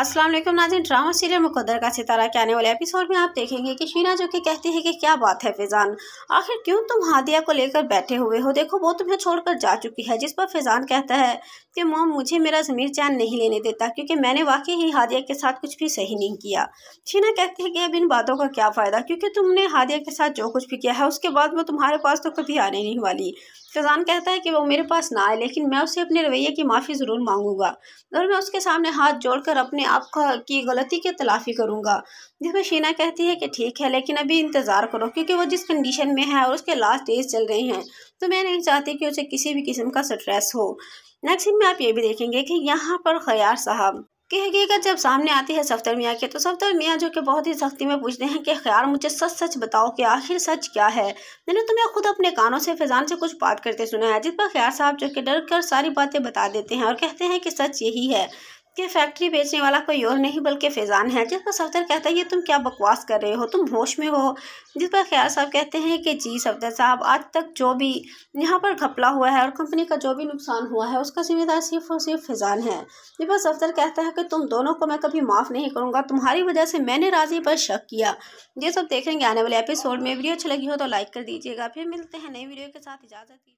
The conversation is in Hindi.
असलम नाजिन ड्रामा सीरियल मुकदर का सितारा के आने वाले एपिसोड में आप देखेंगे कि शीना जो कि कहती है कि क्या बात है फैज़ान आखिर क्यों तुम हादिया को लेकर बैठे हुए हो देखो वो तुम्हें छोड़कर जा चुकी है जिस पर फैज़ान कहता है कि मोम मुझे मेरा ज़मीर चैन नहीं लेने देता क्योंकि मैंने वाकई ही हादिया के साथ कुछ भी सही नहीं किया शीना कहती है कि अब इन बातों का क्या फ़ायदा क्योंकि तुमने हादिया के साथ जो कुछ भी किया है उसके बाद वो तुम्हारे पास तो कभी आने नहीं वाली फैज़ान कहता है कि वो मेरे पास ना आए लेकिन मैं उसे अपने रवैये की माफ़ी ज़रूर मांगूंगा और मैं उसके सामने हाथ जोड़कर अपने आप का की गलती की तलाफ़ी करूंगा जिसमें शीना कहती है कि ठीक है लेकिन अभी इंतज़ार करो क्योंकि वो जिस कंडीशन में है और उसके लास्ट डेज चल रहे हैं तो मैं नहीं चाहती कि उसे किसी भी किस्म का स्ट्रेस हो नेक्स्ट में आप ये भी देखेंगे कि यहाँ पर खयार साहब कि हकीकत जब सामने आती है सफ्तर मियाँ की तो सफ्तर मियाँ जो कि बहुत ही सख्ती में पूछते हैं कि ख्याल मुझे सच सच बताओ कि आखिर सच क्या है मैंने तुम्हें खुद अपने कानों से फिजान से कुछ बात करते सुना है जिस पर ख्याल साहब जो कि डर कर सारी बातें बता देते हैं और कहते हैं कि सच यही है कि फैक्ट्री बेचने वाला कोई और नहीं बल्कि फैज़ान है जिस पर सफदर कहता है ये तुम क्या बकवास कर रहे हो तुम होश में हो जिस पर ख्याल साहब कहते हैं कि जी सफदर साहब आज तक जो भी यहाँ पर घपला हुआ है और कंपनी का जो भी नुकसान हुआ है उसका जिम्मेदार सिर्फ और सिर्फ फैज़ान है जिस पर सफदर कहता है कि तुम दोनों को मैं कभी माफ़ नहीं करूँगा तुम्हारी वजह से मैंने राजी पर शक किया ये सब देखेंगे आने वाले एपिसोड में वीडियो अच्छी लगी हो तो लाइक कर दीजिएगा फिर मिलते हैं नई वीडियो के साथ इजाज़त